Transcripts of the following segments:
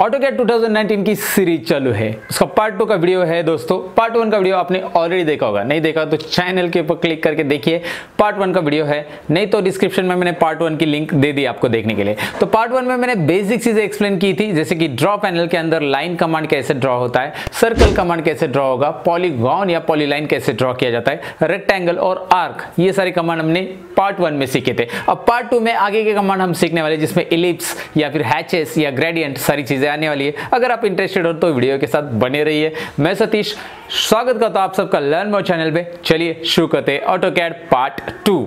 auto AutoCAD two की series चालू है उसका पार्ट टू का वीडियो है दोस्तों पार्ट वन का वीडियो आपने ऑलरेडी देखा होगा नहीं देखा तो चैनल के ऊपर क्लिक करके देखिए पार्ट वन का वीडियो है नहीं तो डिस्क्रिप्शन में मैंने पार्ट वन की लिंक दे दी आपको देखने के लिए तो पार्ट वन में मैंने बेसिक चीजें एक्सप्लेन की थी जैसे कि ड्रॉ पैनल के अंदर लाइन कमांड कैसे ड्रॉ होता है सर्कल कमांड कैसे ड्रॉ होगा पॉलीगॉन या पॉलीलाइन कैसे ड्रॉ किया जाता है रेक्टेंगल और आर्क ये सारे कमांड हमने पार्ट वन में सीखे थे अब पार्ट टू में आगे के कमांड हम सीखने वाले जिसमें इलिप्स या फिर हैचेस या ग्रेडियंट सारी चीजें चीज़ें आने वाली है अगर आप इंटरेस्टेड हो तो वीडियो के साथ बने रहिए मैं सतीश स्वागत करता हूँ आप सबका लर्न मोर चैनल पे चलिए शुरू करते ऑटो कैड पार्ट टू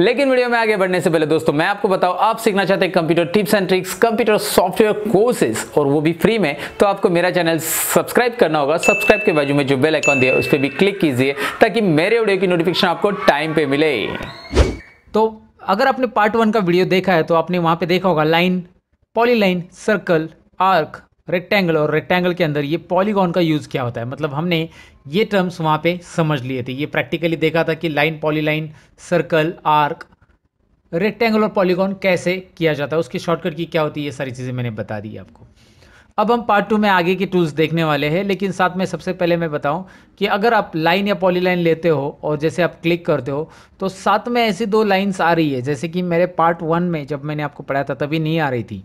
लेकिन वीडियो में आगे बढ़ने से पहले दोस्तों मैं आपको बताऊं आप सीखना चाहते हैं computer tips and tricks computer software courses और वो भी फ्री में तो आपको मेरा चैनल सब्सक्राइब करना होगा सब्सक्राइब के बाजू में जो बेल आइकॉन दिया उस पर भी क्लिक कीजिए ताकि मेरे वीडियो की नोटिफिकेशन आपको टाइम पे मिले तो अगर आपने पार्ट वन का वीडियो देखा है तो आपने वहां पर देखा होगा line poly line circle arc rectangle और रेक्टेंगल के अंदर ये पॉलीगॉन का यूज़ क्या होता है मतलब हमने ये टर्म्स वहाँ पे समझ लिए थे ये प्रैक्टिकली देखा था कि line polyline circle arc rectangle और पॉलीगॉन कैसे किया जाता है उसकी शॉर्टकट की क्या होती है ये सारी चीज़ें मैंने बता दी आपको अब हम पार्ट टू में आगे के टूल्स देखने वाले हैं लेकिन साथ में सबसे पहले मैं बताऊं कि अगर आप लाइन या पॉलीलाइन लेते हो और जैसे आप क्लिक करते हो तो साथ में ऐसी दो लाइंस आ रही है जैसे कि मेरे पार्ट वन में जब मैंने आपको पढ़ाया था तभी नहीं आ रही थी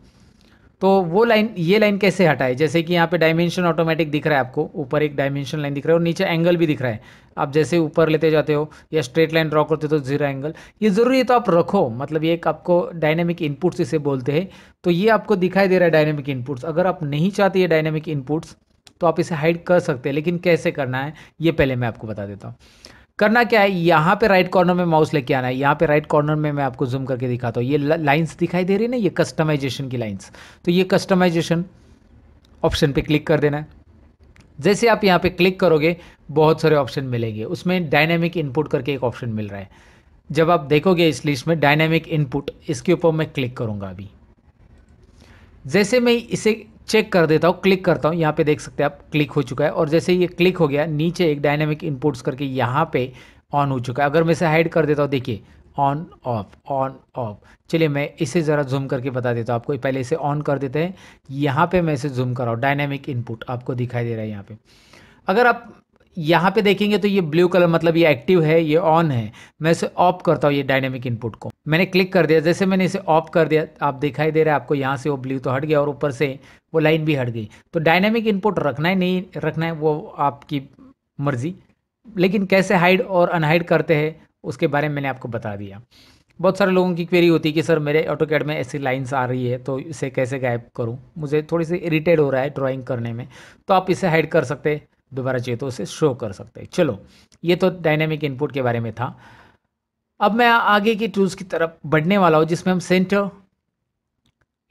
तो वो लाइन ये लाइन कैसे हटाए जैसे कि यहाँ पे डायमेंशन ऑटोमेटिक दिख रहा है आपको ऊपर एक डायमेंशन लाइन दिख रहा है और नीचे एंगल भी दिख रहा है आप जैसे ऊपर लेते जाते हो या स्ट्रेट लाइन ड्रॉ करते हो तो जीरो एंगल ये ज़रूरी है तो आप रखो मतलब ये एक आपको डायनेमिक इनपुट्स इसे बोलते हैं तो ये आपको दिखाई दे रहा है डायनेमिक इनपुट्स अगर आप नहीं चाहते ये डायनेमिक इनपुट्स तो आप इसे हाइड कर सकते हैं लेकिन कैसे करना है ये पहले मैं आपको बता देता हूँ करना क्या है यहाँ पे राइट कॉर्नर में माउस लेके आना है यहाँ पे राइट कॉर्नर में मैं आपको जूम करके दिखाता हूँ ये लाइंस दिखाई दे रही है ना ये कस्टमाइजेशन की लाइंस तो ये कस्टमाइजेशन ऑप्शन पे क्लिक कर देना है जैसे आप यहाँ पे क्लिक करोगे बहुत सारे ऑप्शन मिलेंगे उसमें डायनेमिक इनपुट करके एक ऑप्शन मिल रहा है जब आप देखोगे इस लिस्ट में डायनेमिक इनपुट इसके ऊपर मैं क्लिक करूँगा अभी जैसे मैं इसे चेक कर देता हूँ क्लिक करता हूँ यहाँ पे देख सकते हैं आप क्लिक हो चुका है और जैसे ये क्लिक हो गया नीचे एक डायनेमिक इनपुट्स करके यहाँ पे ऑन हो चुका है अगर मैं इसे हाइड कर देता हूँ देखिए ऑन ऑफ ऑन ऑफ चलिए मैं इसे ज़रा जूम करके बता देता हूँ आपको पहले इसे ऑन कर देते हैं यहाँ पर मैं इसे जूम कराऊँ डायनेमिक इनपुट आपको दिखाई दे रहा है यहाँ पर अगर आप यहाँ पे देखेंगे तो ये ब्लू कलर मतलब ये एक्टिव है ये ऑन है मैं इसे ऑफ करता हूँ ये डायनेमिक इनपुट को मैंने क्लिक कर दिया जैसे मैंने इसे ऑफ कर दिया आप दिखाई दे रहे हैं आपको यहाँ से वो ब्लू तो हट गया और ऊपर से वो लाइन भी हट गई तो डायनेमिक इनपुट रखना है नहीं रखना है वो आपकी मर्जी लेकिन कैसे हाइड और अनहाइड करते हैं उसके बारे में मैंने आपको बता दिया बहुत सारे लोगों की क्वेरी होती है कि सर मेरे ऑटो कैड में ऐसी लाइंस आ रही है तो इसे कैसे गायब करूं मुझे थोड़ी सी इरिटेट हो रहा है ड्राइंग करने में तो आप इसे हाइड कर सकते हैं दोबारा चाहिए तो उसे शो कर सकते हैं चलो ये तो डायनेमिक इनपुट के बारे में था अब मैं आगे की टूल्स की तरफ बढ़ने वाला हूँ जिसमें हम centre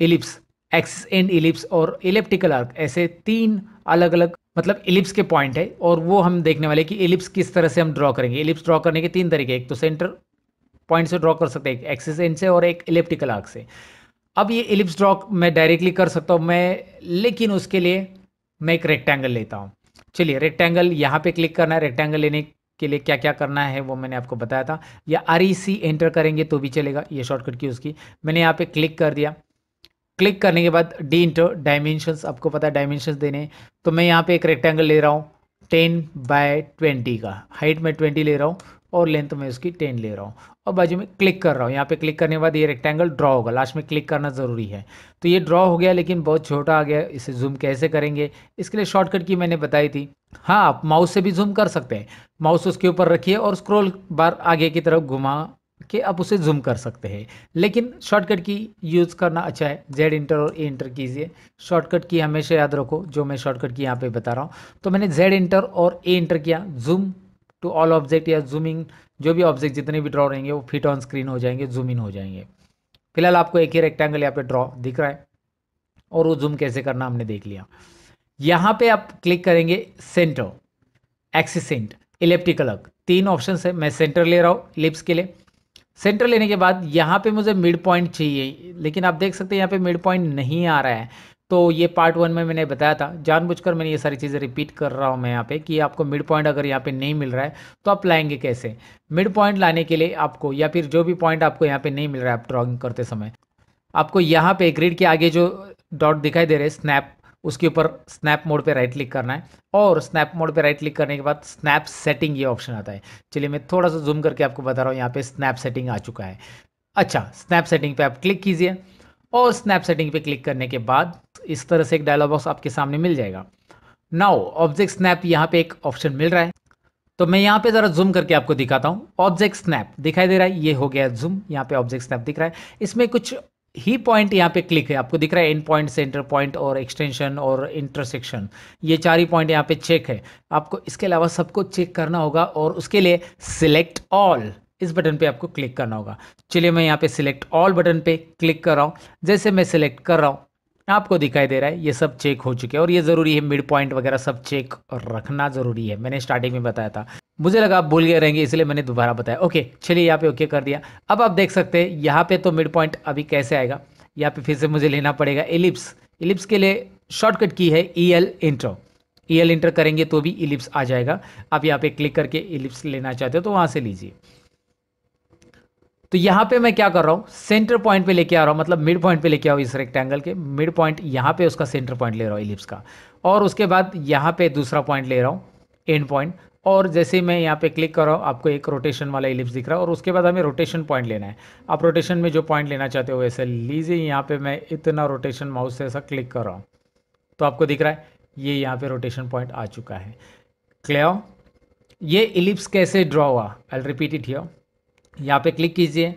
ellipse axis end ellipse और इलेप्टिकल आर्क ऐसे तीन अलग अलग मतलब इलिप्स के पॉइंट है और वो हम देखने वाले कि इलिप्स किस तरह से हम ड्रॉ करेंगे इलिप्स ड्रॉ करने के तीन तरीके एक तो सेंटर पॉइंट से ड्रॉ कर सकते हैं एक एक्सिस एंड से और एक इलेप्टिकल आर्क से अब ये इलिप्स ड्रॉ मैं डायरेक्टली कर सकता हूँ मैं लेकिन उसके लिए मैं एक रेक्टेंगल लेता हूँ चलिए रेक्टेंगल यहाँ पे क्लिक करना है रेक्टेंगल लेने के लिए क्या क्या करना है वो मैंने आपको बताया था या आर एंटर e करेंगे तो भी चलेगा ये शॉर्टकट की उसकी मैंने यहाँ पे क्लिक कर दिया क्लिक करने के बाद डी इंटर डायमेंशंस आपको पता है डायमेंशंस देने तो मैं यहाँ पे एक रेक्टेंगल ले रहा हूँ टेन बाय ट्वेंटी का हाइट में ट्वेंटी ले रहा हूँ और लेंथ में उसकी टेन ले रहा हूँ और बाजू में क्लिक कर रहा हूँ यहाँ पे क्लिक करने के बाद ये रेक्टेंगल ड्रॉ होगा लास्ट में क्लिक करना ज़रूरी है तो ये ड्रॉ हो गया लेकिन बहुत छोटा आ गया इसे जूम कैसे करेंगे इसके लिए शॉर्टकट की मैंने बताई थी हाँ आप माउस से भी जूम कर सकते हैं माउस उसके ऊपर रखिए और स्क्रोल बार आगे की तरफ घुमा के आप उसे जूम कर सकते हैं लेकिन शॉर्टकट की यूज़ करना अच्छा है जेड इंटर और ए इंटर कीजिए शॉर्टकट की हमेशा याद रखो जो मैं शॉर्टकट की यहाँ पे बता रहा हूँ तो मैंने जेड इंटर और ए इंटर किया जूम टू ऑल ऑब्जेक्ट या जूमिंग जो भी ऑब्जेक्ट जितने भी ड्रॉ रहेंगे वो फिट ऑन स्क्रीन हो जाएंगे जूम इन हो जाएंगे फिलहाल आपको एक ही रेक्टेंगल यहाँ पे ड्रॉ दिख रहा है और वो जूम कैसे करना हमने देख लिया यहाँ पे आप क्लिक करेंगे सेंटर एक्सीसेंट इलेप्टिकल अग तीन ऑप्शन है मैं सेंटर ले रहा हूँ लिप्स के लिए सेंटर लेने के बाद यहाँ पे मुझे मिड पॉइंट चाहिए लेकिन आप देख सकते हैं यहाँ पे मिड पॉइंट नहीं आ रहा है तो ये पार्ट वन में मैंने बताया था जानबूझकर मैंने ये सारी चीज़ें रिपीट कर रहा हूँ मैं यहाँ पे कि आपको मिड पॉइंट अगर यहाँ पे नहीं मिल रहा है तो आप लाएंगे कैसे मिड पॉइंट लाने के लिए आपको या फिर जो भी पॉइंट आपको यहाँ पे नहीं मिल रहा है आप ड्रॉइंग करते समय आपको यहाँ पे ग्रिड के आगे जो डॉट दिखाई दे रहे स्नैप उसके ऊपर स्नैप मोड पर राइट क्लिक करना है और स्नैप मोड पर राइट क्लिक करने के बाद स्नैप सेटिंग ये ऑप्शन आता है चलिए मैं थोड़ा सा जूम करके आपको बता रहा हूँ यहाँ पे स्नैप सेटिंग आ चुका है अच्छा स्नैप सेटिंग पे आप क्लिक कीजिए और स्नैप सेटिंग पे क्लिक करने के बाद इस तरह से एक डायलॉग बॉक्स आपके सामने मिल जाएगा नाउ ऑब्जेक्ट स्नैप यहाँ पे एक ऑप्शन मिल रहा है तो मैं यहाँ पे ज़रा जूम करके आपको दिखाता हूँ ऑब्जेक्ट स्नैप दिखाई दे रहा है ये हो गया जूम यहाँ पे ऑब्जेक्ट स्नैप दिख रहा है इसमें कुछ ही पॉइंट यहाँ पे क्लिक है आपको दिख रहा है एंड पॉइंट सेंटर पॉइंट और एक्सटेंशन और इंटरसेक्शन ये चार ही पॉइंट यहाँ पे चेक है आपको इसके अलावा सबको चेक करना होगा और उसके लिए सिलेक्ट ऑल इस बटन पे आपको क्लिक करना होगा चलिए मैं यहाँ पे सिलेक्ट ऑल बटन पे क्लिक कर रहा हूँ जैसे मैं सिलेक्ट कर रहा हूँ आपको दिखाई दे रहा है ये सब चेक हो चुके हैं और ये ज़रूरी है मिड पॉइंट वगैरह सब चेक रखना ज़रूरी है मैंने स्टार्टिंग में बताया था मुझे लगा आप भूल गए रहेंगे इसलिए मैंने दोबारा बताया ओके चलिए यहाँ पे ओके कर दिया अब आप देख सकते हैं यहाँ पे तो मिड पॉइंट अभी कैसे आएगा यहाँ पे फिर से मुझे लेना पड़ेगा एलिप्स एलिप्स के लिए शॉर्टकट की है E L enter E L enter करेंगे तो भी इलिप्स आ जाएगा आप यहाँ पे क्लिक करके इलिप्स लेना चाहते हो तो वहाँ से लीजिए तो यहाँ पे मैं क्या कर रहा हूँ सेंटर पॉइंट पे लेके आ रहा हूँ मतलब मिड पॉइंट पे लेके आओ इस रेक्टेंगल के मिड पॉइंट यहाँ पे उसका सेंटर पॉइंट ले रहा हूँ इलिप्स का और उसके बाद यहाँ पे दूसरा पॉइंट ले रहा हूँ एंड पॉइंट और जैसे मैं यहाँ पे क्लिक कर रहा हूँ आपको एक रोटेशन वाला इलिप्स दिख रहा है और उसके बाद हमें रोटेशन पॉइंट लेना है आप रोटेशन में जो पॉइंट लेना चाहते हो वैसे लीजिए यहाँ पे मैं इतना रोटेशन माउस से ऐसा क्लिक कर रहा हूँ तो आपको दिख रहा है ये यहाँ पे रोटेशन पॉइंट आ चुका है क्लियर ये इलिप्स कैसे ड्रॉ हुआ आई रिपीट इट हियर यहाँ पे क्लिक कीजिए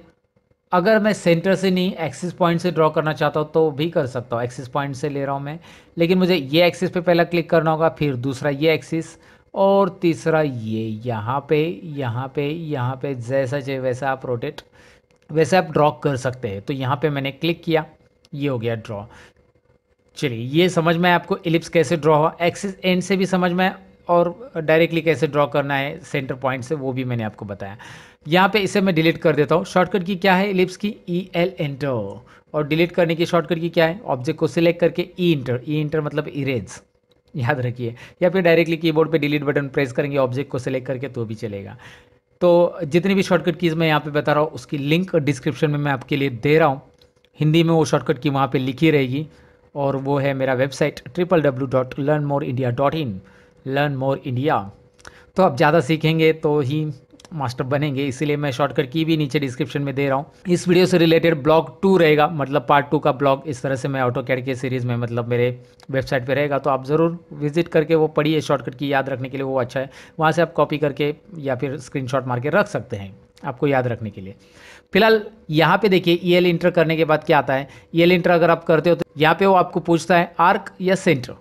अगर मैं सेंटर से नहीं एक्सिस पॉइंट से ड्रॉ करना चाहता हूँ तो भी कर सकता हूँ एक्सिस पॉइंट से ले रहा हूँ मैं लेकिन मुझे ये एक्सिस पे पहला क्लिक करना होगा फिर दूसरा ये एक्सिस और तीसरा ये यहाँ पे यहाँ पे यहाँ पे जैसा चाहिए वैसा आप रोटेट वैसे आप ड्रॉ कर सकते हैं तो यहाँ पे मैंने क्लिक किया ये हो गया ड्रॉ चलिए ये समझ में आपको इलिप्स कैसे ड्रॉ हुआ एक्सिस एंड से भी समझ में और डायरेक्टली कैसे ड्रॉ करना है सेंटर पॉइंट से वो भी मैंने आपको बताया यहाँ पे इसे मैं डिलीट कर देता हूँ शॉर्टकट की क्या है इलिप्स की ई एल एंटर और डिलीट करने की शॉर्टकट की क्या है ऑब्जेक्ट को सिलेक्ट करके ई इंटर ई इंटर मतलब इरेज याद रखिए या फिर डायरेक्टली कीबोर्ड पे डिलीट बटन प्रेस करेंगे ऑब्जेक्ट को सिलेक्ट करके तो भी चलेगा तो जितनी भी शॉर्टकट कीज़ मैं यहाँ पे बता रहा हूँ उसकी लिंक डिस्क्रिप्शन में मैं आपके लिए दे रहा हूँ हिंदी में वो शॉर्टकट की वहाँ पर लिखी रहेगी और वो है मेरा website triple W dot learn more India dot in learn more India तो आप ज़्यादा सीखेंगे तो ही मास्टर बनेंगे इसीलिए मैं शॉर्टकट की भी नीचे डिस्क्रिप्शन में दे रहा हूँ इस वीडियो से रिलेटेड ब्लॉग टू रहेगा मतलब पार्ट टू का ब्लॉग इस तरह से मैं ऑटो कैड के सीरीज़ में मतलब मेरे वेबसाइट पे रहेगा तो आप ज़रूर विजिट करके वो पढ़िए शॉर्टकट की याद रखने के लिए वो अच्छा है वहाँ से आप कॉपी करके या फिर स्क्रीन मार के रख सकते हैं आपको याद रखने के लिए फिलहाल यहाँ पे देखिए ई एल इंटर करने के बाद क्या आता है ई एल इंटर अगर आप करते हो तो यहाँ पे वो आपको पूछता है आर्क या सेंटर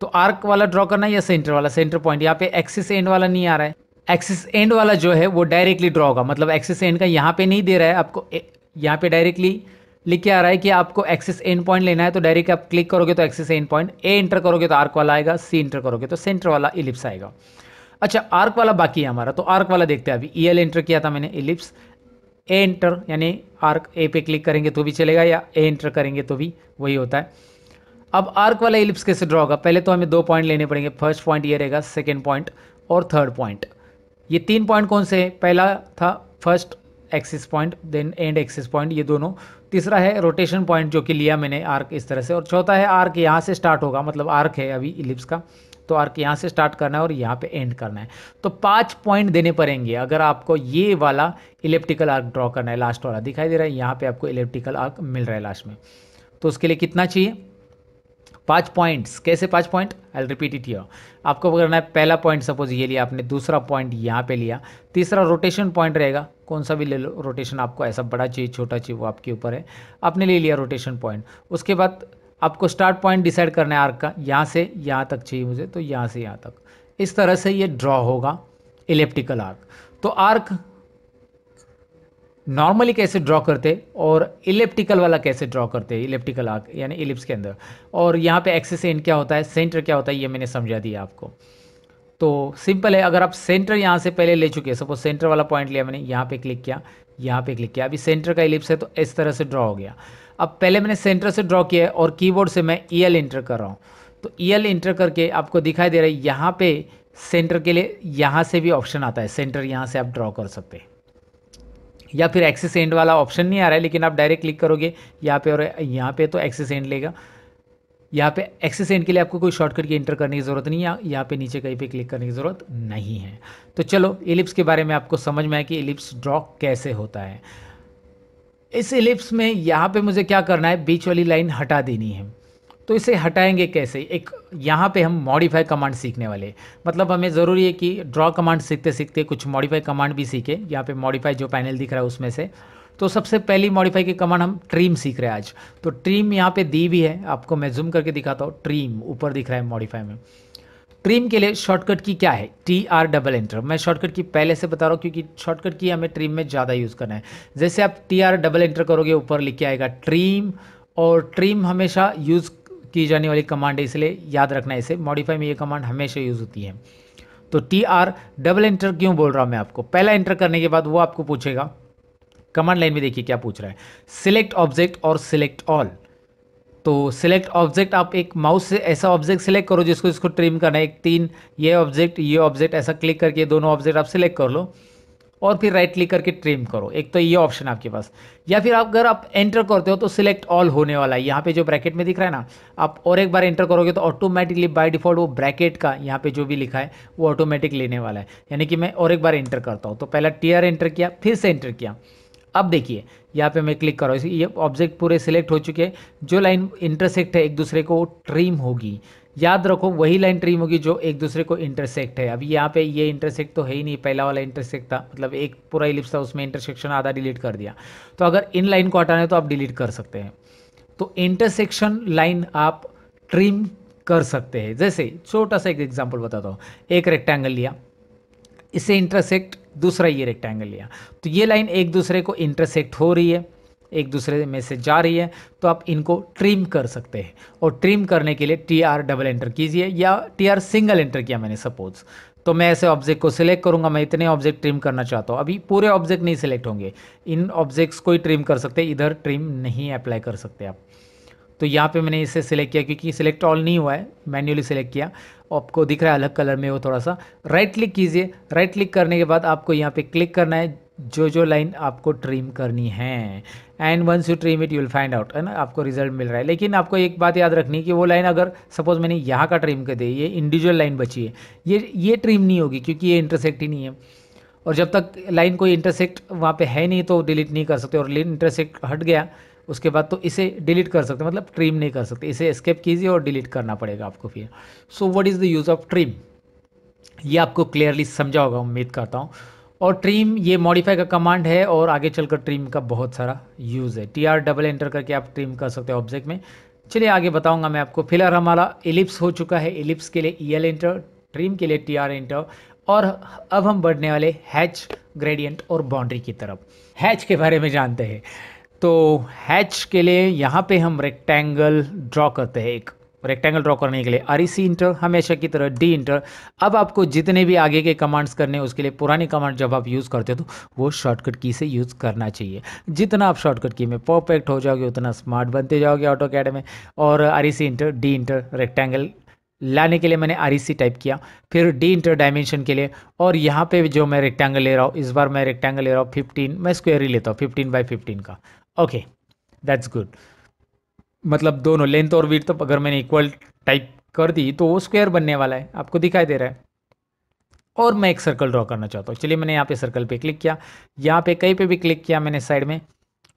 तो आर्क वाला ड्रॉ करना है या सेंटर वाला सेंटर पॉइंट यहाँ पे एक्सिस एंड वाला नहीं आ रहा है एक्सिस एंड वाला जो है वो डायरेक्टली ड्रॉ होगा मतलब एक्सिस एंड का यहाँ पे नहीं दे रहा है आपको यहाँ पे डायरेक्टली लिख के आ रहा है कि आपको एक्सिस एंड पॉइंट लेना है तो डायरेक्ट आप क्लिक करोगे तो axis end point A enter करोगे तो आर्क वाला आएगा सी इंटर करोगे तो सेंटर वाला इलिप्स आएगा अच्छा आर्क वाला बाकी है हमारा तो आर्क वाला देखते हैं अभी ई एल एंटर किया था मैंने इलिप्स ए इंटर यानी आर्क ए पे क्लिक करेंगे तो भी चलेगा या ए इंटर करेंगे तो भी वही होता है अब आर्क वाला इलिप्स कैसे ड्रॉ होगा पहले तो हमें दो पॉइंट लेने पड़ेंगे फर्स्ट पॉइंट ये रहेगा सेकेंड पॉइंट और थर्ड पॉइंट ये तीन पॉइंट कौन से है पहला था first axis point then end axis point ये दोनों तीसरा है रोटेशन पॉइंट जो कि लिया मैंने आर्क इस तरह से और चौथा है आर्क यहाँ से स्टार्ट होगा मतलब आर्क है अभी इलिप्स का तो आर्क यहाँ से स्टार्ट करना है और यहाँ पे एंड करना है तो पांच पॉइंट देने पड़ेंगे अगर आपको ये वाला इलेप्टिकल आर्क ड्रॉ करना है लास्ट वाला दिखाई दे रहा है यहाँ पे आपको इलेप्टिकल आर्क मिल रहा है लास्ट में तो उसके लिए कितना चाहिए पाँच पॉइंट्स कैसे पाँच point I repeat it here आपको करना है पहला पॉइंट सपोज ये लिया आपने दूसरा पॉइंट यहाँ पे लिया तीसरा रोटेशन पॉइंट रहेगा कौन सा भी ले लो रोटेशन आपको ऐसा बड़ा चाहिए छोटा चाहिए वो आपके ऊपर है आपने ले लिया रोटेशन पॉइंट उसके बाद आपको स्टार्ट पॉइंट डिसाइड करना है आर्क का यहाँ से यहाँ तक चाहिए मुझे तो यहाँ से यहाँ तक इस तरह से ये ड्रॉ होगा इलेप्टिकल आर्क तो आर्क नॉर्मली कैसे ड्रॉ करते और इलेप्टिकल वाला कैसे ड्रॉ करते इलेप्टिकल आर्क यानी इलिप्स के अंदर और यहाँ पे एक्सेस एंड क्या होता है सेंटर क्या होता है ये मैंने समझा दिया आपको तो सिंपल है अगर आप सेंटर यहाँ से पहले ले चुके हैं सपोज सेंटर वाला पॉइंट लिया मैंने यहाँ पे क्लिक किया यहाँ पे क्लिक किया अभी सेंटर का इलिप्स है तो इस तरह से ड्रॉ हो गया अब पहले मैंने सेंटर से ड्रॉ किया है और कीबोर्ड से मैं ई e एल इंटर कर रहा हूँ तो ई e एल इंटर करके आपको दिखाई दे रहा है यहाँ पे सेंटर के लिए यहाँ से भी ऑप्शन आता है सेंटर यहाँ से आप ड्रॉ कर सकते हैं या फिर एक्सिस एंड वाला ऑप्शन नहीं आ रहा है लेकिन आप डायरेक्ट क्लिक करोगे यहाँ पे और यहाँ पे तो एक्सिस एंड लेगा यहाँ पे एक्सेस एंड के लिए आपको कोई शॉर्टकट की एंटर करने की ज़रूरत नहीं है यहाँ पे नीचे कहीं पे क्लिक करने की ज़रूरत नहीं है तो चलो एलिप्स के बारे में आपको समझ में आए कि एलिप्स ड्रॉ कैसे होता है इस एलिप्स में यहाँ पे मुझे क्या करना है बीच वाली लाइन हटा देनी है तो इसे हटाएंगे कैसे एक यहाँ पे हम मॉडिफाई कमांड सीखने वाले मतलब हमें ज़रूरी है कि ड्रॉ कमांड सीखते सीखते कुछ मॉडिफाई कमांड भी सीखे यहाँ पे मॉडिफाई जो पैनल दिख रहा है उसमें से तो सबसे पहली मॉडिफाई की कमांड हम ट्रीम सीख रहे हैं आज तो ट्रीम यहाँ पे दी भी है आपको मैं जूम करके दिखाता हूँ ट्रीम ऊपर दिख रहा है मॉडिफाई में ट्रीम के लिए शॉर्टकट की क्या है टी आर डबल एंटर मैं शॉर्टकट की पहले से बता रहा हूँ क्योंकि शॉर्टकट की हमें ट्रीम में ज़्यादा यूज़ करना है जैसे आप टी आर डबल एंटर करोगे ऊपर लिख के आएगा ट्रीम और ट्रीम हमेशा यूज़ की जाने वाली कमांड है इसलिए याद रखना इसे मॉडिफाई में ये कमांड हमेशा यूज़ होती है तो टी आर डबल एंटर क्यों बोल रहा हूँ मैं आपको पहला एंटर करने के बाद वो आपको पूछेगा कमांड लाइन में देखिए क्या पूछ रहा है सिलेक्ट ऑब्जेक्ट और सिलेक्ट ऑल तो सिलेक्ट ऑब्जेक्ट आप एक माउस से ऐसा ऑब्जेक्ट सिलेक्ट करो जिसको इसको ट्रिम करना है एक तीन ये ऑब्जेक्ट ये ऑब्जेक्ट ऐसा क्लिक करके दोनों ऑब्जेक्ट आप सिलेक्ट कर लो और फिर राइट क्लिक करके ट्रिम करो एक तो ये ऑप्शन आपके पास या फिर आप अगर आप एंटर करते हो तो सिलेक्ट ऑल होने वाला है यहाँ पे जो ब्रैकेट में दिख रहा है ना आप और एक बार एंटर करोगे तो ऑटोमेटिकली बाय डिफॉल्ट वो ब्रैकेट का यहाँ पे जो भी लिखा है वो ऑटोमेटिक लेने वाला है यानी कि मैं और एक बार एंटर करता हूँ तो पहला टीयर एंटर किया फिर से एंटर किया अब देखिए यहाँ पे मैं क्लिक हूँ ये ऑब्जेक्ट पूरे सिलेक्ट हो चुके हैं जो लाइन इंटरसेक्ट है एक दूसरे को ट्रिम होगी याद रखो वही लाइन ट्रीम होगी जो एक दूसरे को इंटरसेक्ट है अभी यहाँ पे ये इंटरसेक्ट तो है ही नहीं पहला वाला इंटरसेक्ट था मतलब एक पूरा इलिप्स था उसमें इंटरसेक्शन आधा डिलीट कर दिया तो अगर इन लाइन को हटाना है तो आप डिलीट कर सकते हैं तो इंटरसेक्शन लाइन आप ट्रिम कर सकते हैं जैसे छोटा सा एक एग्जाम्पल बताता हूँ एक रेक्टेंगल लिया इसे इंटरसेक्ट दूसरा ये रेक्टेंगल लिया तो ये लाइन एक दूसरे को इंटरसेक्ट हो रही है एक दूसरे में से जा रही है तो आप इनको ट्रिम कर सकते हैं और ट्रिम करने के लिए टी आर डबल एंटर कीजिए या टी आर सिंगल एंटर किया मैंने सपोज़ तो मैं ऐसे ऑब्जेक्ट को सिलेक्ट करूंगा मैं इतने ऑब्जेक्ट ट्रिम करना चाहता हूँ अभी पूरे ऑब्जेक्ट नहीं सिलेक्ट होंगे इन ऑब्जेक्ट्स को ही ट्रिम कर सकते इधर ट्रिम नहीं अप्लाई कर सकते आप तो यहाँ पे मैंने इसे सिलेक्ट किया क्योंकि सिलेक्ट ऑल नहीं हुआ है मैन्युअली सिलेक्ट किया आपको दिख रहा है अलग कलर में वो थोड़ा सा राइट क्लिक कीजिए राइट क्लिक करने के बाद आपको यहाँ पे क्लिक करना है जो जो लाइन आपको ट्रिम करनी है and once you trim it you will find out है ना आपको रिजल्ट मिल रहा है लेकिन आपको एक बात याद रखनी है कि वो लाइन अगर सपोज मैंने यहाँ का ट्रिम कर दे ये इंडिविजुअल लाइन बची है ये ये ट्रिम नहीं होगी क्योंकि ये इंटरसेक्ट ही नहीं है और जब तक लाइन कोई इंटरसेक्ट वहाँ पे है नहीं तो डिलीट नहीं कर सकते और लाइन इंटरसेक्ट हट गया उसके बाद तो इसे डिलीट कर सकते मतलब ट्रिम नहीं कर सकते इसे स्केप कीजिए और डिलीट करना पड़ेगा आपको फिर so what is the use of trim ये आपको क्लियरली समझा होगा उम्मीद करता हूँ और ट्रीम ये मॉडिफाई का कमांड है और आगे चलकर ट्रीम का बहुत सारा यूज़ है टी आर डबल एंटर करके आप ट्रीम कर सकते हो ऑब्जेक्ट में चलिए आगे बताऊंगा मैं आपको फिलहाल हमारा एलिप्स हो चुका है एलिप्स के लिए ई एल एंटर ट्रीम के लिए टी आर एंटर और अब हम बढ़ने वाले हैच ग्रेडियंट और बाउंड्री की तरफ हैच के बारे में जानते हैं तो हैच के लिए यहाँ पे हम रेक्टेंगल ड्रॉ करते हैं एक रेक्टेंगल ड्रॉ करने के लिए आर ई सी इंटर हमेशा की तरह डी इंटर अब आपको जितने भी आगे के कमांड्स करने उसके लिए पुराने कमांड जब आप यूज़ करते हो तो वो शॉर्टकट की से यूज़ करना चाहिए जितना आप शॉर्टकट की में परफेक्ट हो जाओगे उतना स्मार्ट बनते जाओगे ऑटो कैड में और R E C enter D enter rectangle लाने के लिए मैंने आर टाइप e किया फिर डी इंटर डायमेंशन के लिए और यहाँ पे जो मैं रेक्टेंगल ले रहा हूँ इस बार मैं रेक्टेंगल ले रहा हूँ फिफ्टीन मैं स्क्वेयर ही लेता हूँ फिफ्टीन बाई फिफ्टीन का ओके दैट्स गुड मतलब दोनों लेंथ और वीट तो अगर मैंने इक्वल टाइप कर दी तो वो स्क्वायर बनने वाला है आपको दिखाई दे रहा है और मैं एक सर्कल ड्रॉ करना चाहता हूँ चलिए मैंने यहाँ पे सर्कल पे क्लिक किया यहाँ पे कहीं पे भी क्लिक किया मैंने साइड में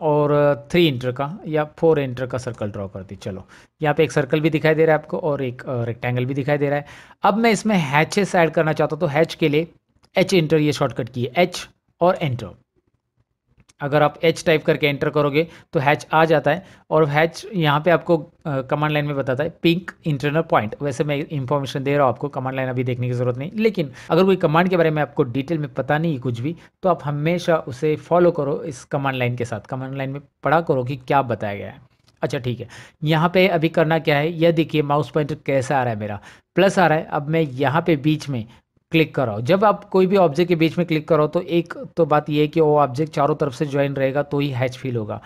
और थ्री इंटर का या फोर इंटर का सर्कल ड्रॉ कर दी चलो यहाँ पे एक सर्कल भी दिखाई दे रहा है आपको और एक रेक्टेंगल भी दिखाई दे रहा है अब मैं इसमें हैचेस ऐड करना चाहता हूँ तो हैच के लिए एच इंटर ये शॉर्टकट की है एच और एंटर अगर आप एच टाइप करके एंटर करोगे तो हैच आ जाता है और हैच यहाँ पे आपको कमांड लाइन में बताता है पिंक इंटरनल पॉइंट वैसे मैं इंफॉर्मेशन दे रहा हूँ आपको कमांड लाइन अभी देखने की जरूरत नहीं लेकिन अगर कोई कमांड के बारे में आपको डिटेल में पता नहीं कुछ भी तो आप हमेशा उसे फॉलो करो इस कमांड लाइन के साथ कमांड लाइन में पढ़ा करो कि क्या बताया गया है अच्छा ठीक है यहाँ पे अभी करना क्या है यह देखिए माउस पॉइंटर कैसा आ रहा है मेरा प्लस आ रहा है अब मैं यहाँ पे बीच में क्लिक कराओ जब आप कोई भी ऑब्जेक्ट के बीच में क्लिक करो तो एक तो बात यह है कि वो ऑब्जेक्ट चारों तरफ से ज्वाइन रहेगा तो ही हैच फील होगा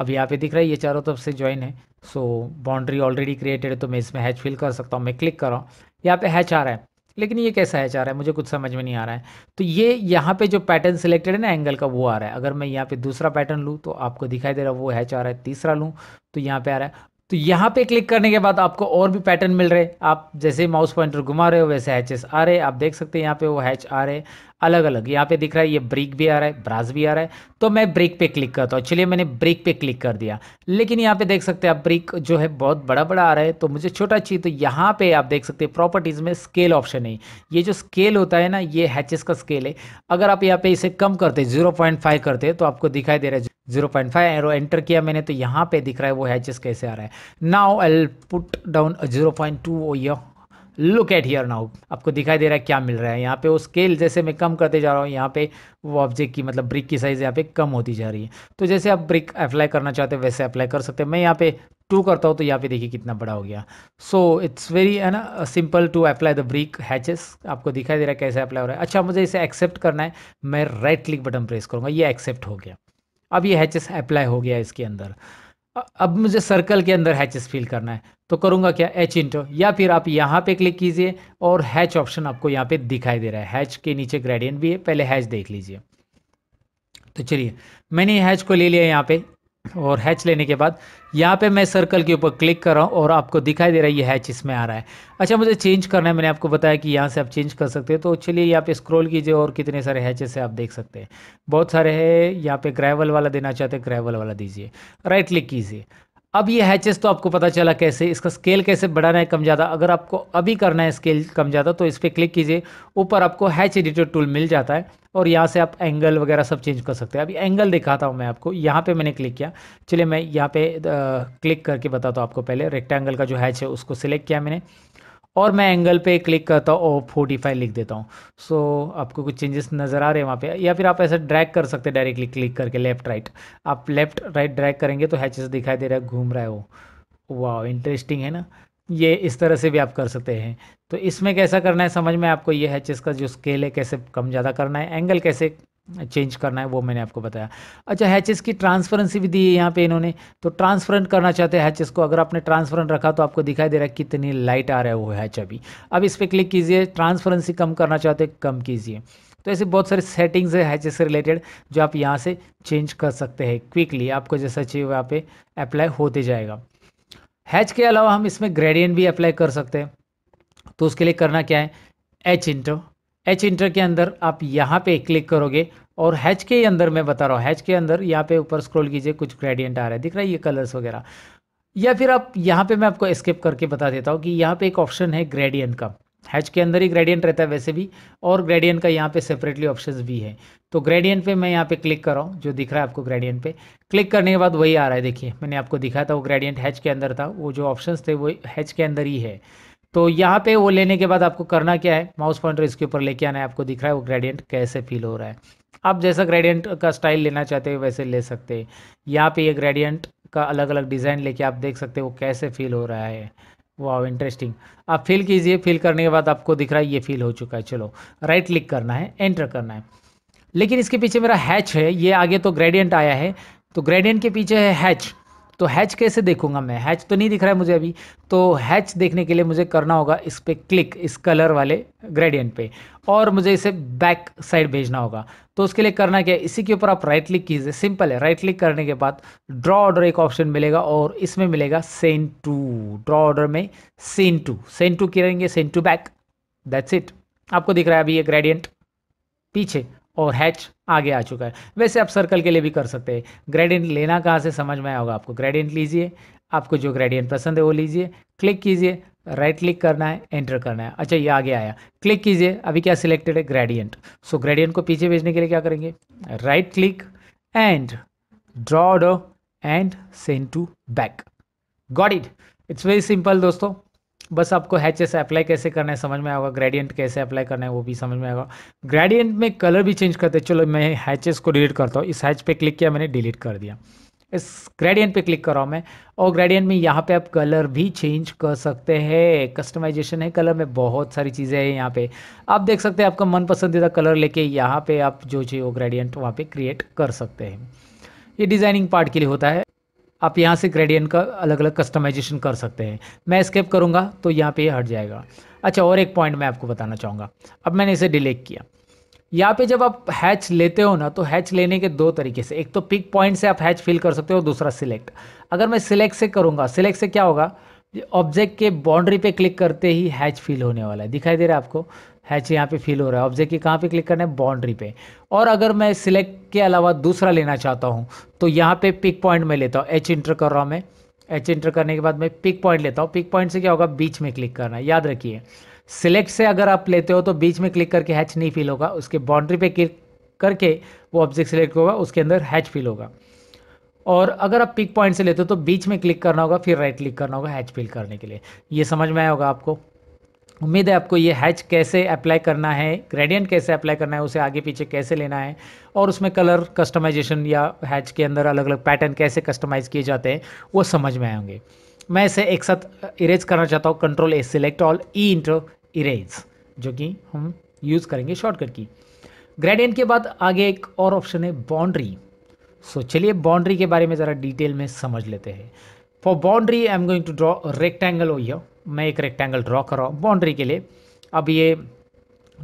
अब यहाँ पे दिख रहा है ये चारों तरफ से ज्वाइन है सो बाउंड्री ऑलरेडी क्रिएटेड है तो मैं इसमें हैच फील कर सकता हूँ मैं क्लिक कर रहा हूँ यहाँ पे हैच आ रहा है लेकिन ये कैसा हैच आ रहा है मुझे कुछ समझ में नहीं आ रहा है तो ये यहाँ पे जो पैटर्न सिलेक्टेड है ना एंगल का वो आ रहा है अगर मैं यहाँ पे दूसरा पैटर्न लूँ तो आपको दिखाई दे रहा है वो हैच आ रहा है तीसरा लूँ तो यहाँ पे आ रहा है तो यहाँ पे क्लिक करने के बाद आपको और भी पैटर्न मिल रहे आप जैसे माउस पॉइंटर घुमा रहे हो वैसे हैचेस आ रहे आप देख सकते हैं यहाँ पे वो हैच आ रहे अलग अलग यहाँ पे दिख रहा है ये ब्रिक भी आ रहा है ब्रास भी आ रहा है तो मैं ब्रिक पे क्लिक करता हूँ चलिए मैंने ब्रिक पे क्लिक कर दिया लेकिन यहाँ पे देख सकते हैं आप ब्रिक जो है बहुत बड़ा बड़ा आ रहा है तो मुझे छोटा चाहिए तो यहाँ पे आप देख सकते हैं प्रॉपर्टीज़ में स्केल ऑप्शन है ये जो स्केल होता है ना ये हैचेस का स्केल है अगर आप यहाँ पे इसे कम करते जीरो करते तो आपको दिखाई दे रहा है zero point five arrow enter किया मैंने तो यहाँ पे दिख रहा है वो हैचेस कैसे आ रहा है now I put down zero point two oh look at here now आपको दिखाई दे रहा है क्या मिल रहा है यहाँ पे वो स्केल जैसे मैं कम करते जा रहा हूँ यहाँ पे वो ऑब्जेक्ट की मतलब ब्रिक की साइज़ यहाँ पे कम होती जा रही है तो जैसे आप ब्रिक अप्लाई करना चाहते हैं वैसे अप्लाई कर सकते हैं मैं यहाँ पे टू करता हूँ तो यहाँ पे देखिए कितना बड़ा हो गया सो इट्स वेरी है ना simple to apply the brick hatches आपको दिखाई दे रहा है कैसे अप्लाई हो रहा है अच्छा मुझे इसे एक्सेप्ट करना है मैं राइट क्लिक बटन प्रेस करूँगा ये एक्सेप्ट हो गया अब ये हैचेस अप्लाई हो गया इसके अंदर अब मुझे सर्कल के अंदर हैचेस फील करना है तो करूंगा क्या एच इंटो या फिर आप यहाँ पे क्लिक कीजिए और हैच ऑप्शन आपको यहाँ पे दिखाई दे रहा है हैच के नीचे ग्रेडियंट भी है पहले हैच देख लीजिए तो चलिए मैंने हैच को ले लिया यहाँ पे और हैच लेने के बाद यहाँ पे मैं सर्कल के ऊपर क्लिक कर रहा हूँ और आपको दिखाई दे रहा है ये हैच इसमें आ रहा है अच्छा मुझे चेंज करना है मैंने आपको बताया कि यहाँ से आप चेंज कर सकते हैं तो चलिए यहाँ पे स्क्रॉल कीजिए और कितने सारे हैचेस है आप देख सकते हैं बहुत सारे हैं यहाँ पे ग्रेवल वाला देना चाहते हैं ग्रेवल वाला दीजिए राइट क्लिक कीजिए अब ये हैचेस तो आपको पता चला कैसे इसका स्केल कैसे बढ़ाना है कम ज़्यादा अगर आपको अभी करना है स्केल कम ज़्यादा तो इस पर क्लिक कीजिए ऊपर आपको हैच एडिटर टूल मिल जाता है और यहाँ से आप एंगल वगैरह सब चेंज कर सकते हैं अभी एंगल दिखाता हूँ मैं आपको यहाँ पे मैंने क्लिक किया चलिए मैं यहाँ पे क्लिक करके बताता हूँ आपको पहले रेक्टेंगल का जो हैच है उसको सिलेक्ट किया मैंने और मैं एंगल पे क्लिक करता हूँ और फोर्टी फाइव लिख देता हूँ सो so, आपको कुछ चेंजेस नज़र आ रहे हैं वहाँ पे या फिर आप ऐसे ड्रैग कर सकते हैं डायरेक्टली क्लिक करके लेफ्ट राइट आप लेफ्ट राइट ड्रैग करेंगे तो हैचेस दिखाई दे रहा है घूम रहा है वो वाह इंटरेस्टिंग है ना ये इस तरह से भी आप कर सकते हैं तो इसमें कैसा करना है समझ में आपको ये हैचेस का जो स्केल है कैसे कम ज़्यादा करना है एंगल कैसे चेंज करना है वो मैंने आपको बताया अच्छा हैचेस की ट्रांसफरेंसी भी दी है यहाँ पे इन्होंने तो ट्रांसफरेंट करना चाहते हैं हैचेस को अगर आपने ट्रांसफरेंट रखा तो आपको दिखाई दे रहा है कितनी लाइट आ रहा है वो हैच अभी अब इस पर क्लिक कीजिए ट्रांसफरेंसी कम करना चाहते हैं कम कीजिए तो ऐसे बहुत सारे सेटिंग्स है हैचेस से रिलेटेड जो आप यहाँ से चेंज कर सकते हैं क्विकली आपको जैसा चाहिए वहाँ पे अप्लाई होते जाएगा हैच के अलावा हम इसमें ग्रेडियंट भी अप्लाई कर सकते हैं तो उसके लिए करना क्या है एच इंटो एच इंटर के अंदर आप यहाँ पे क्लिक करोगे और हैच के अंदर मैं बता रहा हूँ हैच के अंदर यहाँ पे ऊपर स्क्रॉल कीजिए कुछ ग्रेडियंट आ रहा है दिख रहा है ये कलर्स वगैरह या फिर आप यहाँ पे मैं आपको स्किप करके बता देता हूँ कि यहाँ पे एक ऑप्शन है ग्रेडियंट का हैच के अंदर ही ग्रेडियंट रहता है वैसे भी और ग्रेडियंट का यहाँ पे सेपरेटली ऑप्शन भी है तो ग्रेडियंट पे मैं यहाँ पे क्लिक कर रहा हूँ जो दिख रहा है आपको ग्रेडियंट पे क्लिक करने के बाद वही आ रहा है देखिए मैंने आपको दिखाया था वो ग्रेडियंट हैच के अंदर था वो जो ऑप्शन थे वो हैच के अंदर ही है तो यहाँ पे वो लेने के बाद आपको करना क्या है माउस पॉइंटर इसके ऊपर लेके आना है आपको दिख रहा है वो ग्रेडियंट कैसे फील हो रहा है आप जैसा ग्रेडियंट का स्टाइल लेना चाहते हो वैसे ले सकते हैं यहाँ पे ये ग्रेडियंट का अलग अलग डिज़ाइन लेके आप देख सकते हो वो कैसे फील हो रहा है आओ इंटरेस्टिंग आप फील कीजिए फील करने के बाद आपको दिख रहा है ये फील हो चुका है चलो राइट क्लिक करना है एंटर करना है लेकिन इसके पीछे मेरा हैच है ये आगे तो ग्रेडियंट आया है तो ग्रेडियंट के पीछे है हैच तो हैच कैसे देखूंगा मैं हैच तो नहीं दिख रहा है मुझे अभी तो हैच देखने के लिए मुझे करना होगा इस पर क्लिक इस कलर वाले ग्रेडियंट पे और मुझे इसे बैक साइड भेजना होगा तो उसके लिए करना क्या इसी के ऊपर आप राइट क्लिक कीजिए सिंपल है राइट क्लिक करने के बाद ड्रॉ ऑर्डर एक ऑप्शन मिलेगा और इसमें मिलेगा सेन टू ड्रॉ ऑर्डर में सेन टू सेन टू करेंगे send to back that's it आपको दिख रहा है अभी ये ग्रेडियंट पीछे और हैच आगे आ चुका है वैसे आप सर्कल के लिए भी कर सकते हैं ग्रेडियंट लेना कहाँ से समझ में आया होगा आपको ग्रेडियंट लीजिए आपको जो ग्रेडियंट पसंद है वो लीजिए क्लिक कीजिए राइट क्लिक करना है एंटर करना है अच्छा ये आगे आया क्लिक कीजिए अभी क्या सिलेक्टेड है ग्रेडियंट सो ग्रेडियंट को पीछे भेजने के लिए क्या करेंगे right click and draw and send to back got it it's very simple दोस्तों बस आपको हैचेस अप्लाई कैसे करना है समझ में आएगा ग्रेडियंट कैसे अप्लाई करना है वो भी समझ में आएगा ग्रेडियंट में कलर भी चेंज करते चलो मैं हैचेस को डिलीट करता हूँ इस हैच पे क्लिक किया मैंने डिलीट कर दिया इस ग्रेडियंट पे क्लिक कर रहा हूँ मैं और ग्रेडियंट में यहाँ पे आप कलर भी चेंज कर सकते हैं कस्टमाइजेशन है कलर में बहुत सारी चीज़ें हैं यहाँ पे आप देख सकते हैं आपका मन पसंदीदा कलर लेके यहाँ पे आप जो चाहिए वो ग्रेडियंट वहाँ पे क्रिएट कर सकते हैं ये डिज़ाइनिंग पार्ट के लिए होता है आप यहाँ से ग्रेडियंट का अलग अलग कस्टमाइजेशन कर सकते हैं मैं स्केप करूँगा तो यहाँ पे हट जाएगा अच्छा और एक पॉइंट मैं आपको बताना चाहूँगा अब मैंने इसे डिले किया यहाँ पे जब आप हैच लेते हो ना तो हैच लेने के दो तरीके से एक तो पिक पॉइंट से आप हैच फिल कर सकते हो दूसरा सिलेक्ट अगर मैं सिलेक्ट से करूँगा सिलेक्ट से क्या होगा ऑब्जेक्ट के बाउंड्री पे क्लिक करते ही हैच फिल होने वाला है दिखाई दे रहा है आपको हैच यहाँ पे फील हो रहा है ऑब्जेक्ट की कहाँ पे क्लिक करना है बाउंड्री पे और अगर मैं सिलेक्ट के अलावा दूसरा लेना चाहता हूँ तो यहाँ पे पिक पॉइंट में लेता हूँ एच इंटर कर रहा हूँ मैं एच इंटर करने के बाद मैं पिक पॉइंट लेता हूँ पिक पॉइंट से क्या होगा बीच में क्लिक करना है याद रखिए सिलेक्ट से अगर आप लेते हो तो बीच में क्लिक करके हैच नहीं फील होगा उसके बाउंड्री पे क्लिक करके वो ऑब्जेक्ट सिलेक्ट होगा उसके अंदर हैच फील होगा और अगर आप पिक पॉइंट से लेते हो तो बीच में क्लिक करना होगा फिर राइट क्लिक करना होगा हैच फील करने के लिए ये समझ में आया होगा आपको उम्मीद है आपको ये हैच कैसे अप्लाई करना है ग्रेडियंट कैसे अप्लाई करना है उसे आगे पीछे कैसे लेना है और उसमें कलर कस्टमाइजेशन या हैच के अंदर अलग अलग पैटर्न कैसे कस्टमाइज़ किए जाते हैं वो समझ में आएंगे मैं इसे एक साथ इरेज करना चाहता हूँ control A select all E enter erase जो कि हम यूज़ करेंगे शॉर्टकट की ग्रेडियंट के बाद आगे एक और ऑप्शन है बाउंड्री सो चलिए बाउंड्री के बारे में ज़रा डिटेल में समझ लेते हैं for boundary I am going to draw rectangle oh मैं एक रेक्टेंगल ड्रॉ कर रहा हूँ बाउंड्री के लिए अब ये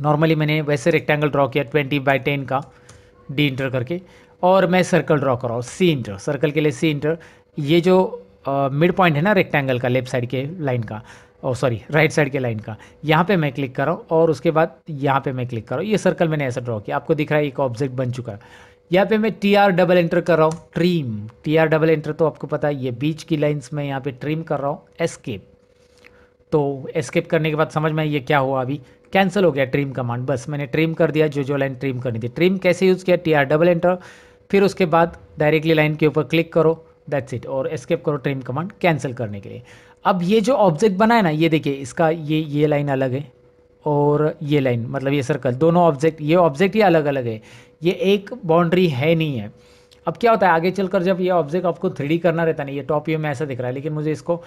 नॉर्मली मैंने वैसे रेक्टेंगल ड्रॉ किया ट्वेंटी बाई टेन का डी इंटर करके और मैं सर्कल ड्रॉ कर रहा हूँ सी इंटर सर्कल के लिए सी इंटर ये जो मिड uh, पॉइंट है ना रेक्टेंगल का लेफ्ट साइड के लाइन का और सॉरी राइट साइड के लाइन का यहाँ पे मैं क्लिक कर रहा हूँ और उसके बाद यहाँ पे मैं क्लिक कर रहा हूँ ये सर्कल मैंने ऐसा ड्रॉ किया आपको दिख रहा है एक ऑब्जेक्ट बन चुका है यहाँ पे मैं टी आर डबल एंटर कर रहा हूँ trim T R double enter तो आपको पता है ये बीच की लाइन्स में यहाँ पे ट्रीम कर रहा हूँ एस्केप तो एस्केप करने के बाद समझ में ये क्या हुआ अभी कैंसिल हो गया ट्रीम कमांड बस मैंने ट्रीम कर दिया जो जो लाइन ट्रीम करनी थी ट्रीम कैसे यूज़ किया टी आर डबल एंटर फिर उसके बाद डायरेक्टली लाइन के ऊपर क्लिक करो दैट्स इट और एस्केप करो ट्रीम कमांड कैंसिल करने के लिए अब ये जो ऑब्जेक्ट बना है ना ये देखिए इसका ये ये लाइन अलग है और ये लाइन मतलब ये सर्कल दोनों ऑब्जेक्ट ये ऑब्जेक्ट ही अलग अलग है ये एक बाउंड्री है नहीं है अब क्या होता है आगे चलकर जब ये ऑब्जेक्ट आपको थ्री करना रहता नहीं ये टॉप व्यू में ऐसा दिख रहा है लेकिन मुझे इसको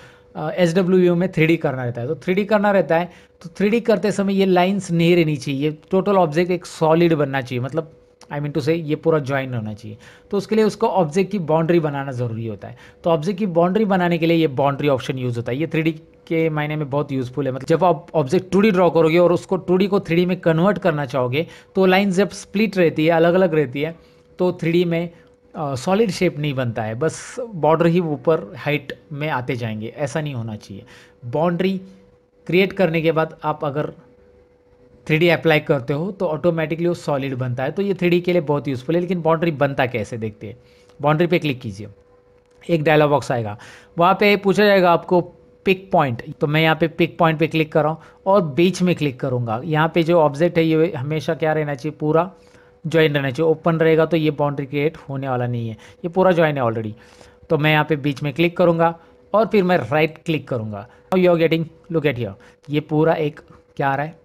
एस डब्ल्यू यू में थ्री करना रहता है तो थ्री करना रहता है तो थ्री करते समय ये लाइन्स नहीं रहनी चाहिए टोटल ऑब्जेक्ट एक सॉलिड बनना चाहिए मतलब आई मीन टू से ये पूरा ज्वाइन होना चाहिए तो उसके लिए उसको ऑब्जेक्ट की बाउंड्री बनाना ज़रूरी होता है तो ऑब्जेक्ट की बाउंड्री बनाने के लिए ये बाउंड्री ऑप्शन यूज़ होता है ये थ्री के मायने में बहुत यूज़फुल है मतलब जब आप ऑब्जेक्ट टू ड्रॉ करोगे और उसको टू को थ्री में कन्वर्ट करना चाहोगे तो लाइन जब स्प्लिट रहती है अलग अलग रहती है तो थ्री में सॉलिड शेप नहीं बनता है बस बॉर्डर ही ऊपर हाइट में आते जाएंगे ऐसा नहीं होना चाहिए बाउंड्री क्रिएट करने के बाद आप अगर थ्री अप्लाई करते हो तो ऑटोमेटिकली वो सॉलिड बनता है तो ये थ्री के लिए बहुत यूज़फुल है लेकिन बाउंड्री बनता कैसे देखते हैं बाउंड्री पे क्लिक कीजिए एक डायलॉग बॉक्स आएगा वहाँ पे पूछा जाएगा आपको पिक पॉइंट तो मैं यहाँ पे पिक पॉइंट पे क्लिक कर रहा हूँ और बीच में क्लिक करूँगा यहाँ पे जो ऑब्जेक्ट है ये हमेशा क्या रहना चाहिए पूरा ज्वाइन रहना चाहिए ओपन रहेगा तो ये बाउंड्री क्रिएट होने वाला नहीं है ये पूरा ज्वाइन है ऑलरेडी तो मैं यहाँ पे बीच में क्लिक करूँगा और फिर मैं राइट क्लिक करूँगा you are getting look at your ये पूरा एक क्या आ रहा है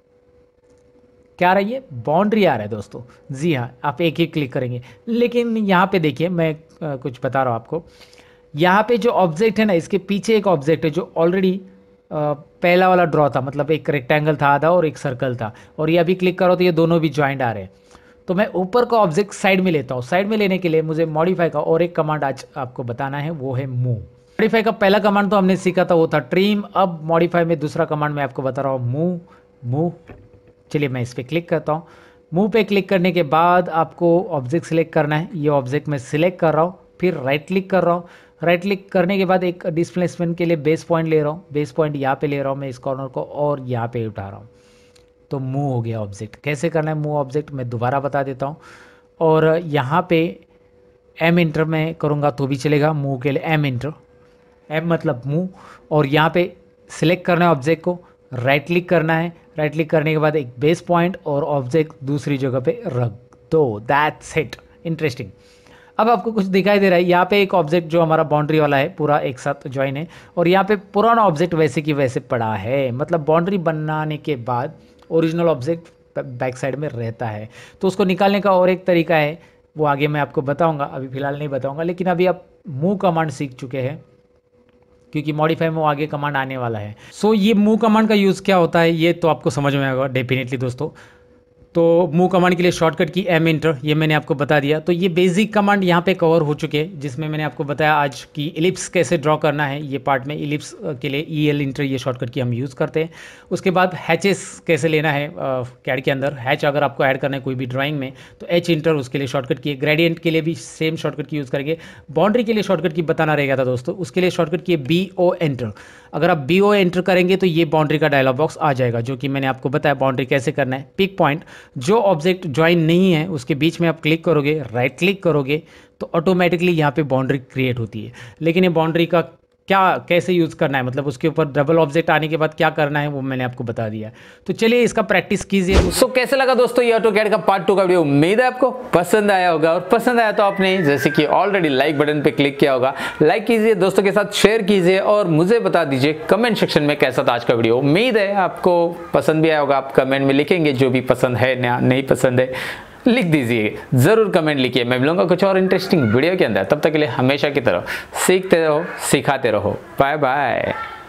क्या आ रहा है ये बाउंड्री आ रहा है दोस्तों जी हाँ आप एक ही क्लिक करेंगे लेकिन यहाँ पे देखिए मैं कुछ बता रहा हूँ आपको यहाँ पे जो ऑब्जेक्ट है ना इसके पीछे एक ऑब्जेक्ट है जो ऑलरेडी पहला वाला ड्रॉ था मतलब एक रेक्टेंगल था आधा और एक सर्कल था और ये अभी क्लिक करो तो ये दोनों भी ज्वाइंट आ रहे हैं तो मैं ऊपर का ऑब्जेक्ट साइड में लेता हूँ साइड में लेने के लिए मुझे मॉडिफाई का और एक कमांड आज आपको बताना है वो है मूव मॉडिफाई का पहला कमांड तो हमने सीखा था वो था ट्रीम अब मॉडिफाई में दूसरा कमांड मैं आपको बता रहा हूँ मूव मूव चलिए मैं इस पर क्लिक करता हूँ मूव पे क्लिक करने के बाद आपको ऑब्जेक्ट सिलेक्ट करना है ये ऑब्जेक्ट मैं सिलेक्ट कर रहा हूँ फिर राइट क्लिक कर रहा हूँ राइट क्लिक करने के बाद एक डिस्प्लेसमेंट के लिए बेस पॉइंट ले रहा हूँ बेस पॉइंट यहाँ पे ले रहा हूँ मैं इस कॉर्नर को और यहाँ पे उठा रहा हूँ तो मूव हो गया ऑब्जेक्ट कैसे करना है मूव ऑब्जेक्ट मैं दोबारा बता देता हूँ और यहाँ पे एम इंटर में करूँगा तो भी चलेगा मूव के लिए एम इंटर एम मतलब मूव और यहाँ पे सिलेक्ट करना है ऑब्जेक्ट को राइट क्लिक करना है राइट क्लिक करने के बाद एक बेस पॉइंट और ऑब्जेक्ट दूसरी जगह पे रख दो दैट्स इट इंटरेस्टिंग अब आपको कुछ दिखाई दे रहा है यहाँ पे एक ऑब्जेक्ट जो हमारा बाउंड्री वाला है पूरा एक साथ ज्वाइन है और यहाँ पे पुराना ऑब्जेक्ट वैसे की वैसे पड़ा है मतलब बाउंड्री बनाने के बाद ओरिजिनल ऑब्जेक्ट बैक साइड में रहता है तो उसको निकालने का और एक तरीका है वो आगे मैं आपको बताऊंगा अभी फ़िलहाल नहीं बताऊंगा लेकिन अभी आप मूव कमांड सीख चुके हैं क्योंकि मॉडिफाई में वो आगे कमांड आने वाला है सो so, ये मूव कमांड का यूज़ क्या होता है ये तो आपको समझ में आएगा डेफिनेटली दोस्तों तो मूव कमांड के लिए शॉर्टकट की एम इंटर ये मैंने आपको बता दिया तो ये बेसिक कमांड यहाँ पे कवर हो चुके हैं जिसमें मैंने आपको बताया आज कि इलिप्स कैसे ड्रॉ करना है ये पार्ट में इलिप्स के लिए ई एल इंटर ये शॉर्टकट की हम यूज़ करते हैं उसके बाद हैचेस कैसे लेना है कैड के अंदर हैच अगर आपको ऐड करना है कोई भी ड्राइंग में तो एच इंटर उसके लिए शॉर्टकट की ग्रेडियंट के लिए भी सेम शॉर्टकट की यूज़ करेंगे बाउंड्री के लिए शॉर्टकट की बताना रहेगा था दोस्तों उसके लिए शॉर्टकट की बी ओ एंटर अगर आप बी ओ एंटर करेंगे तो ये बाउंड्री का डायलॉग बॉक्स आ जाएगा जो कि मैंने आपको बताया बाउंड्री कैसे करना है पिक पॉइंट जो ऑब्जेक्ट ज्वाइन नहीं है उसके बीच में आप क्लिक करोगे राइट क्लिक करोगे तो ऑटोमेटिकली यहाँ पे बाउंड्री क्रिएट होती है लेकिन ये बाउंड्री का क्या कैसे यूज़ करना है मतलब उसके ऊपर डबल ऑब्जेक्ट आने के बाद क्या करना है वो मैंने आपको बता दिया तो चलिए इसका प्रैक्टिस कीजिए सो so, कैसे लगा दोस्तों ये ऑटो कैड का पार्ट टू का वीडियो उम्मीद है आपको पसंद आया होगा और पसंद आया तो आपने जैसे कि ऑलरेडी लाइक बटन पे क्लिक किया होगा लाइक कीजिए दोस्तों के साथ शेयर कीजिए और मुझे बता दीजिए कमेंट सेक्शन में कैसा था आज का वीडियो उम्मीद है आपको पसंद भी आया होगा आप कमेंट में लिखेंगे जो भी पसंद है नया नहीं पसंद है लिख दीजिए ज़रूर कमेंट लिखिए मैं मिलूंगा कुछ और इंटरेस्टिंग वीडियो के अंदर तब तक के लिए हमेशा की तरह सीखते रहो सिखाते रहो बाय बाय